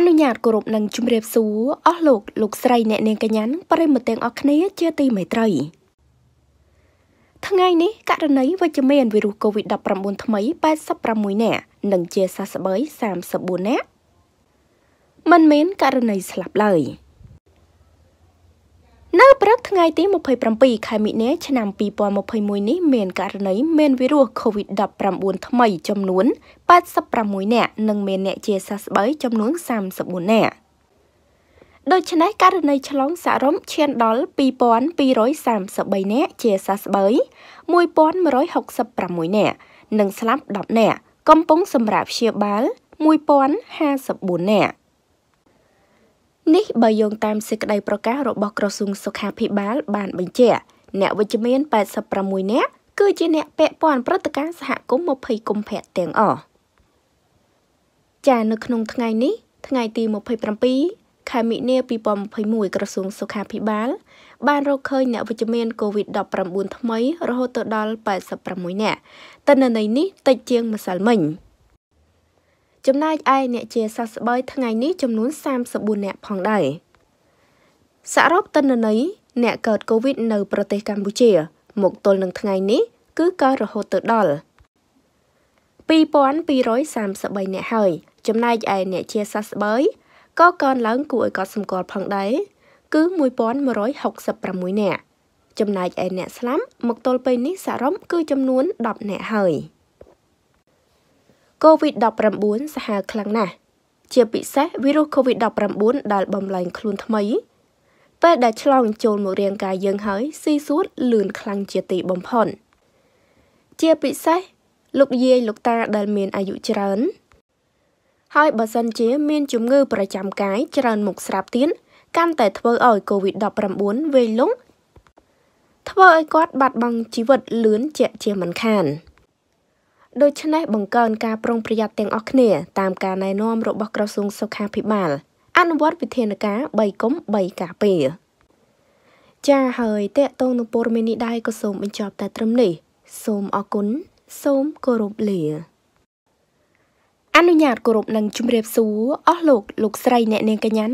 អនុញ្ញាតគោរពនិងជម្រាបសួរអស់លោកលោកស្រីអ្នកនាងកញ្ញានិងប្រិមត្តទាំងអស់គ្នា ជាទីមេត្រីថ្ងៃនេះករណីវិជ្ជមានវីរុស COVID-19 ថ្មី86នាក់និងជា43 34នាក់មិនមែនករណីស្លាប់ឡើយ។ព្រឹកថ្ងៃទី27ខែមិនិនាឆ្នាំ2021នេះមានករណីមានវីរុស COVID-19 ថ្មីចំនួន86នាក់និងមានអ្នក ជាសះស្បើយចំនួន34នាក់ដូច្នេះករណីឆ្លងសរុបឈានដល់2233នាក់ជាសះស្បើយ1166នាក់និងស្លាប់10នាក់កំពុងសម្រាប់ព្យាបាល1054នាក់បើយោងតាមសេចក្តីប្រកាសរបស់ក្រសួងសុខាភិបាលបានបញ្ជាក់អ្នកវិជ្ជមាន86នាក់គឺជាអ្នកពាក់ព័ន្ធព្រឹត្តិការណ៍សហគមន៍20កុម្ភៈទាំងអស់ចានៅក្នុងថ្ងៃនេះថ្ងៃទី27ខែមិនិនា2021ក្រសួងសុខាភិបាល បានរកឃើញអ្នកវិជ្ជមាន COVID-19 ថ្មីរហូតដល់86នាក់តន្ន័យនេះតិចជាងម្សិលមិញ។ចំណែកឯអ្នកជាសះស្បើយថ្ងៃនេះចំនួន34នាក់ផងដែរសរុបទិន្នន័យអ្នកកើតកូវីដនៅប្រទេសកម្ពុជាមកទល់នឹងថ្ងៃនេះគឺកើរហូតទៅដល់2233អ្នកហើយ ចំណែកឯអ្នកជាសះស្បើយក៏កើនឡើងគួរឲ្យកត់សម្គាល់ផងដែរគឺ1166អ្នកចំណែកឯអ្នកស្លាប់មកទល់ពេលនេះសរុបគឺចំនួន10អ្នកហើយ។ COVID-19 សាហាវខ្លាំងណាស់ជាពិសេសវីរុស COVID-19 ដែលបំលែងខ្លួនថ្មី ពេលដែលឆ្លង ចូលមករាងកាយយើងហើយស៊ីសួតលឿនខ្លាំងជាទីបំផុតជាពិសេសលោកយាយលោកតាដែលមានអាយុច្រើនហើយបើសិនជា មានជំងឺប្រចាំកាយច្រើនមុខស្រាប់ទៀតកាន់តែធ្វើឲ្យ COVID-19 វេលលងធ្វើឲ្យគាត់បាត់បង់ជីវិតលឿនជាជាមិនខាន។ដូច្នេះបង្កើនការប្រុងប្រយ័ត្នទាំងអស់គ្នាតាមការណែនាំរបស់ក្រសួងសុខាភិបាល អនុវត្តវិធានការ3កុំ3ការពារចាហើយតេតងនឹងព័ត៌មាននេះដែរក៏សូមបញ្ចប់តែត្រឹមនេះសូមអរគុណសូមគោរពលាអនុញ្ញាតគោរពនឹងជំរាបសួរអស់លោកលោកស្រីអ្នកនាងកញ្ញា